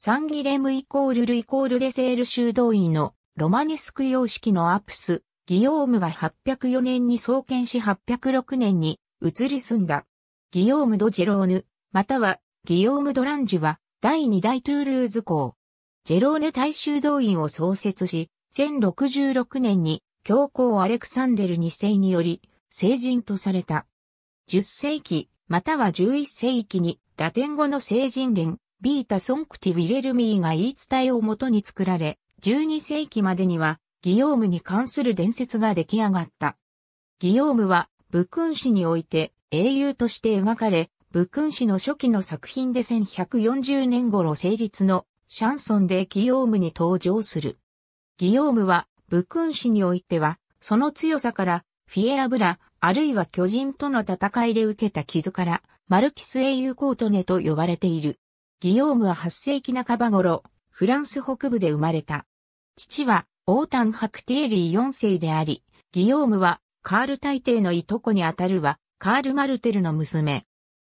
サンギレムイコールルイコールデセール修道院のロマネスク様式のアプス、ギヨームが804年に創建し806年に移り住んだ。ギヨーム・ド・ジェローヌ、またはギヨーム・ドランジュは第2代トゥールーズ校。ジェローヌ大修道院を創設し、1066年に教皇アレクサンデル2世により聖人とされた。10世紀、または11世紀にラテン語の聖人伝、ビータ・ソンクティ・ヴィレルミーが言い伝えをもとに作られ、12世紀までには、ギオームに関する伝説が出来上がった。ギオームは、武勲史において英雄として描かれ、武勲史の初期の作品で1140年頃成立のシャンソンでギオームに登場する。ギオームは、武勲史においては、その強さから、フィエラブラ、あるいは巨人との戦いで受けた傷から、マルキス英雄コートネと呼ばれている。ギヨームは8世紀半ば頃、フランス北部で生まれた。父は、オータン・ハクティエリー4世であり、ギヨームは、カール大帝のいとこにあたるは、カール・マルテルの娘。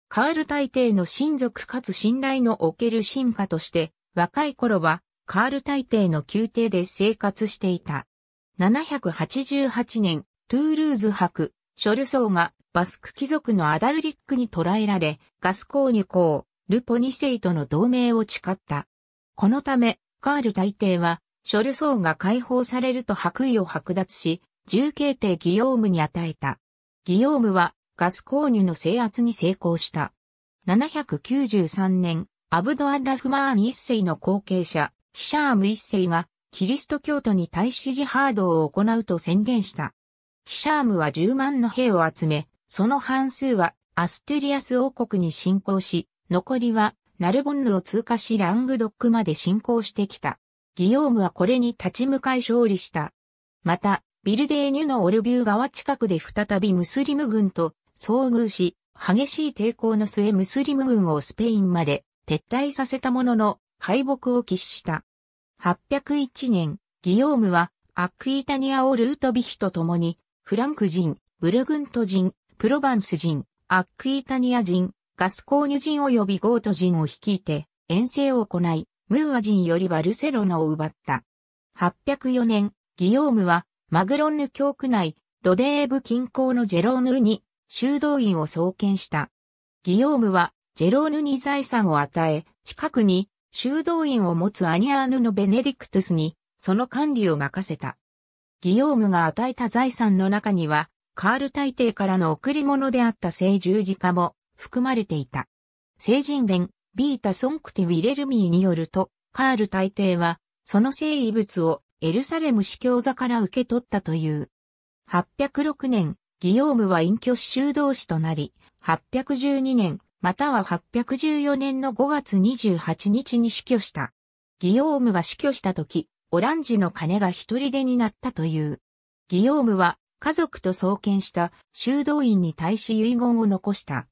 カール大帝の親族かつ信頼のおける進化として、若い頃は、カール大帝の宮廷で生活していた。788年、トゥールーズ博、ショルソーがバスク貴族のアダルリックに捕らえられ、ガスコーニュ公、ルポ二世との同盟を誓った。このため、カール大帝は、ショルソーが解放されると白衣を剥奪し、重慶帝ギヨームに与えた。ギヨームは、ガス購入の制圧に成功した。793年、アブドアラフマーン一世の後継者、ヒシャーム一世が、キリスト教徒に対支持ハードを行うと宣言した。ヒシャームは10万の兵を集め、その半数はアステリアス王国に侵攻し、残りは、ナルボンヌを通過しラングドックまで進行してきた。ギヨームはこれに立ち向かい勝利した。また、ビルデーニュのオルビュー川近くで再びムスリム軍と遭遇し、激しい抵抗の末ムスリム軍をスペインまで撤退させたものの敗北を喫した。801年、ギヨームはアクイタニアをルートビヒと共に、フランク人、ブルグント人、プロバンス人、アクイタニア人、ガスコーニュ人及びゴート人を率いて遠征を行い、ムーア人よりバルセロナを奪った。804年、ギヨームはマグロンヌ教区内、ロデーブ近郊のジェローヌに修道院を創建した。ギヨームはジェローヌに財産を与え、近くに修道院を持つアニアーヌのベネディクトスにその管理を任せた。ギヨームが与えた財産の中には、カール大帝からの贈り物であった聖十字架も含まれていた。聖人伝、ビータ・ソンクティ・ウィレルミーによると、カール大帝は、その聖遺物をエルサレム司教座から受け取ったという。806年、ギヨームは隠居修道士となり、812年、または814年の5月28日に死去した。ギヨームが死去した時、オランジの鐘が一人でになったという。ギヨームは家族と創建した修道院に対し遺言を残した。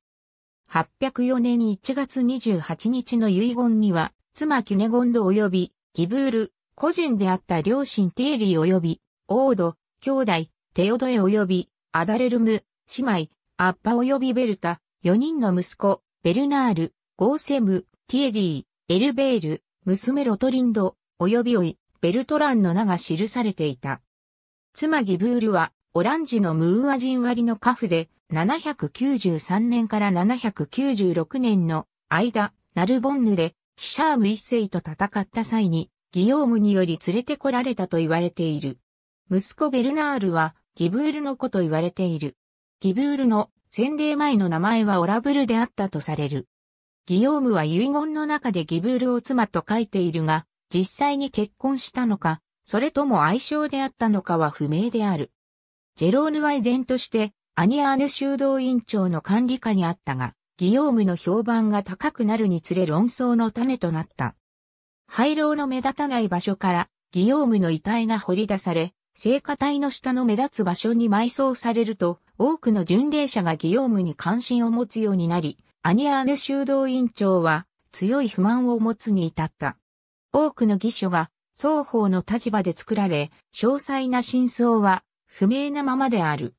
804年1月28日の遺言には、妻キュネゴンド及び、ギブール、個人であった両親ティーリー及び、オード、兄弟、テオドエ及び、アダレルム、姉妹、アッパ及びベルタ、4人の息子、ベルナール、ゴーセム、ティエリー、エルベール、娘ロトリンド、及びおい、ベルトランの名が記されていた。妻ギブールは、オランジのムーア人割のカフで、793年から796年の間、ナルボンヌでヒシャーム一世と戦った際に、ギヨームにより連れてこられたと言われている。息子ベルナールはギブールの子と言われている。ギブールの洗礼前の名前はオラブルであったとされる。ギヨームは遺言の中でギブールを妻と書いているが、実際に結婚したのか、それとも愛称であったのかは不明である。ジェローヌは依然としてアニアーヌ修道院長の管理下にあったが、ギヨームの評判が高くなるにつれ論争の種となった。廃炉の目立たない場所から、ギヨームの遺体が掘り出され、聖火隊の下の目立つ場所に埋葬されると、多くの巡礼者がギヨームに関心を持つようになり、アニアーヌ修道院長は強い不満を持つに至った。多くの義書が双方の立場で作られ、詳細な真相は不明なままである。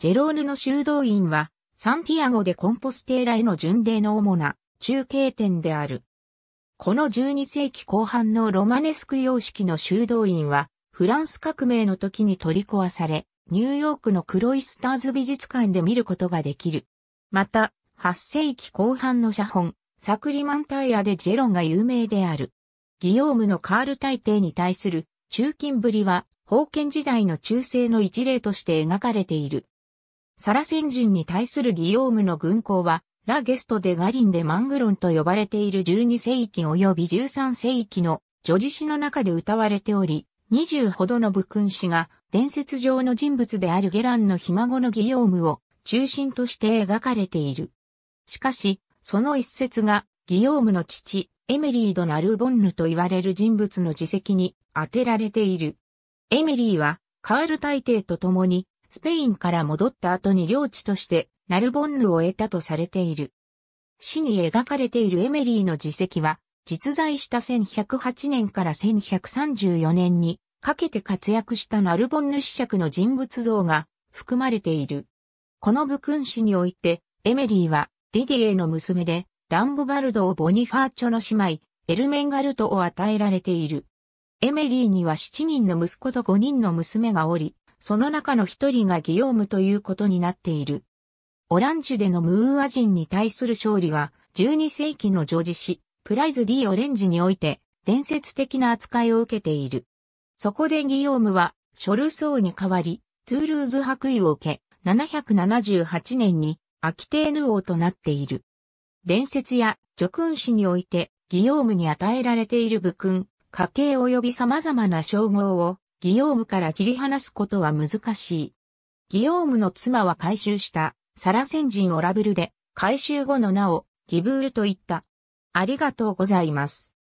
ジェローヌの修道院は、サンティアゴでコンポステーラへの巡礼の主な中継点である。この12世紀後半のロマネスク様式の修道院は、フランス革命の時に取り壊され、ニューヨークのクロイスターズ美術館で見ることができる。また、8世紀後半の写本、サクリマンタイラでジェロンが有名である。ギヨームのカール大帝に対する中近ぶりは、封建時代の中世の一例として描かれている。サラセン人に対するギヨームの軍港は、ラゲストでガリンでマングロンと呼ばれている12世紀及び13世紀の女子詩の中で歌われており、20ほどの武君子が伝説上の人物であるゲランのひ孫のギヨームを中心として描かれている。しかし、その一節がギヨームの父、エメリー・ド・ナルボンヌと言われる人物の自責に当てられている。エメリーはカール大帝と共にスペインから戻った後に領地としてナルボンヌを得たとされている。死に描かれているエメリーの自責は、実在した1108年から1134年にかけて活躍したナルボンヌ子爵の人物像が含まれている。この部君子において、エメリーはディディエの娘で、ランボバルドをボニファーチョの姉妹、エルメンガルトを与えられている。エメリーには7人の息子と5人の娘がおり、その中の一人がギヨームということになっている。オランジュでのムーア人に対する勝利は、12世紀のージ氏、プライズ D オレンジにおいて、伝説的な扱いを受けている。そこでギヨームは、ショルソーに代わり、トゥールーズ白衣を受け、778年に、アキテーヌ王となっている。伝説や、叙勲氏において、ギヨームに与えられている武勲、家系及び様々な称号を、ギヨームから切り離すことは難しい。ギヨームの妻は回収したサラセン人オラブルで、回収後の名をギブールと言った。ありがとうございます。